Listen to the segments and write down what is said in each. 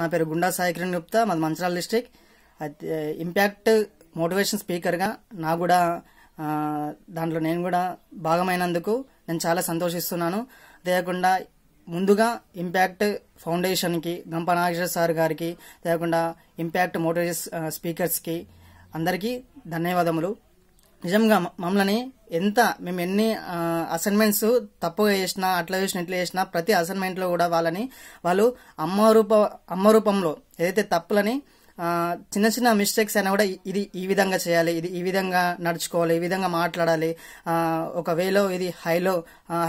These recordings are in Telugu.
నా పేరు గుండా సాయికిరణ్ గుప్తా మాది మంచిరాల డిస్టిక్ ఇంపాక్ట్ మోటివేషన్ స్పీకర్గా నా కూడా దాంట్లో నేను కూడా భాగమైనందుకు నేను చాలా సంతోషిస్తున్నాను అంతేకాకుండా ముందుగా ఇంపాక్ట్ ఫౌండేషన్కి గంప నాగేశ్వర సార్ గారికి లేకుండా ఇంపాక్ట్ మోటివేషన్ స్పీకర్స్కి అందరికీ ధన్యవాదములు నిజంగా మమ్మల్ని ఎంత మేము ఎన్ని అసైన్మెంట్స్ తప్పుగా చేసినా అట్లా చేసినా ఇట్లా చేసినా ప్రతి అసైన్మెంట్లో కూడా వాళ్ళని వాళ్ళు అమ్మ అమ్మరూపంలో అమ్మ రూపంలో ఏదైతే తప్పులని చిన్న చిన్న మిస్టేక్స్ అయినా కూడా ఇది ఈ విధంగా చేయాలి ఇది ఈ విధంగా నడుచుకోవాలి ఈ విధంగా మాట్లాడాలి ఒక వేలో ఇది హైలో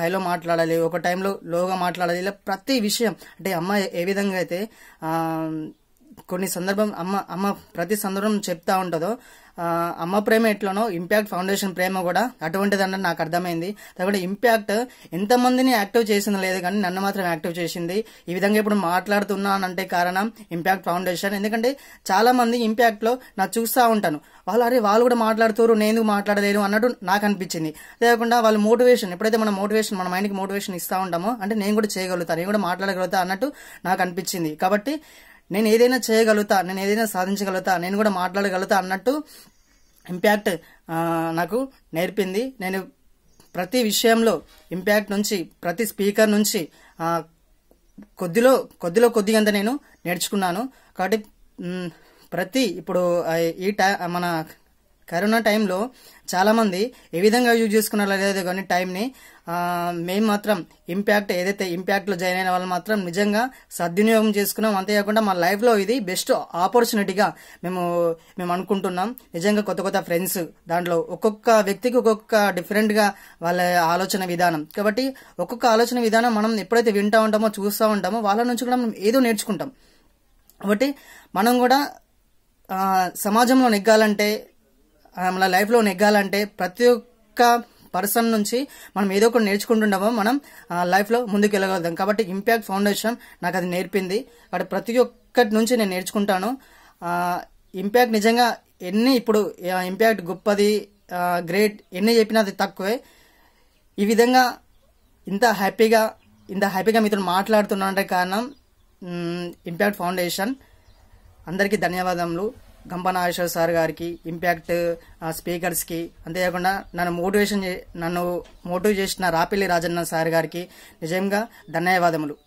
హైలో మాట్లాడాలి ఒక టైంలో లోగా మాట్లాడాలి ఇలా ప్రతి విషయం అంటే అమ్మాయి ఏ విధంగా అయితే కొన్ని సందర్భం అమ్మ అమ్మ ప్రతి సందర్భం చెప్తా ఉంటుందో అమ్మ ప్రేమ ఎట్లనో ఇంపాక్ట్ ఫౌండేషన్ ప్రేమ కూడా అటువంటిదన్నది నాకు అర్థమైంది కాబట్టి ఇంపాక్ట్ ఎంతమందిని యాక్టివ్ చేసింది లేదు కానీ నన్ను మాత్రం యాక్టివ్ చేసింది ఈ విధంగా ఇప్పుడు మాట్లాడుతున్నానంటే కారణం ఇంపాక్ట్ ఫౌండేషన్ ఎందుకంటే చాలా మంది ఇంపాక్ట్లో నా చూస్తూ ఉంటాను వాళ్ళు అరే వాళ్ళు కూడా మాట్లాడుతారు నేను మాట్లాడలేను అన్నట్టు నాకు అనిపించింది లేకుండా వాళ్ళు మోటివేషన్ ఎప్పుడైతే మన మోటివేషన్ మన మైండ్కి మోటివేషన్ ఇస్తూ ఉంటామో అంటే నేను కూడా చేయగలుగుతాను నేను కూడా మాట్లాడగలుగుతా అన్నట్టు నాకు అనిపించింది కాబట్టి నేను ఏదైనా చేయగలుగుతా నేను ఏదైనా సాధించగలుగుతా నేను కూడా మాట్లాడగలుగుతా అన్నట్టు ఇంపాక్ట్ నాకు నేర్పింది నేను ప్రతి విషయంలో ఇంపాక్ట్ నుంచి ప్రతి స్పీకర్ నుంచి కొద్దిలో కొద్దిలో కొద్దిగంత నేను నేర్చుకున్నాను కాబట్టి ప్రతి ఇప్పుడు ఈ టై మన కరోనా టైంలో చాలామంది ఏ విధంగా యూజ్ చేసుకున్నారో లేదో కానీ టైంని మేము మాత్రం ఇంపాక్ట్ ఏదైతే ఇంపాక్ట్లో జాయిన్ అయిన వాళ్ళు మాత్రం నిజంగా సద్వినియోగం చేసుకున్నాం అంతేకాకుండా మా లైఫ్లో ఇది బెస్ట్ ఆపర్చునిటీగా మేము మేము అనుకుంటున్నాం నిజంగా కొత్త కొత్త ఫ్రెండ్స్ దాంట్లో ఒక్కొక్క వ్యక్తికి ఒక్కొక్క డిఫరెంట్గా వాళ్ళ ఆలోచన విధానం కాబట్టి ఒక్కొక్క ఆలోచన విధానం మనం ఎప్పుడైతే వింటూ ఉంటామో చూస్తూ ఉంటామో వాళ్ళ నుంచి కూడా మనం ఏదో నేర్చుకుంటాం కాబట్టి మనం కూడా సమాజంలో నెగ్గాలంటే మన లైఫ్లో నెగ్గాలంటే ప్రతి ఒక్క పర్సన్ నుంచి మనం ఏదో ఒకటి నేర్చుకుంటుండమో మనం లైఫ్లో ముందుకు వెళ్ళగలుగుతాం కాబట్టి ఇంపాక్ట్ ఫౌండేషన్ నాకు అది నేర్పింది కాబట్టి ప్రతి ఒక్కటి నుంచి నేను నేర్చుకుంటాను ఇంపాక్ట్ నిజంగా ఎన్ని ఇప్పుడు ఇంపాక్ట్ గొప్పది గ్రేట్ ఎన్ని చెప్పినా అది తక్కువే ఈ విధంగా ఇంత హ్యాపీగా ఇంత హ్యాపీగా మీతో మాట్లాడుతున్నా అంటే కారణం ఇంపాక్ట్ ఫౌండేషన్ అందరికీ ధన్యవాదములు గంపనాగేశ్వర సార్ గారికి ఇంపాక్ట్ స్పీకర్స్కి అంతేకాకుండా నన్ను మోటివేషన్ నన్ను మోటివ్ చేసిన రాపిల్లి రాజన్న సార్ గారికి నిజంగా ధన్యవాదములు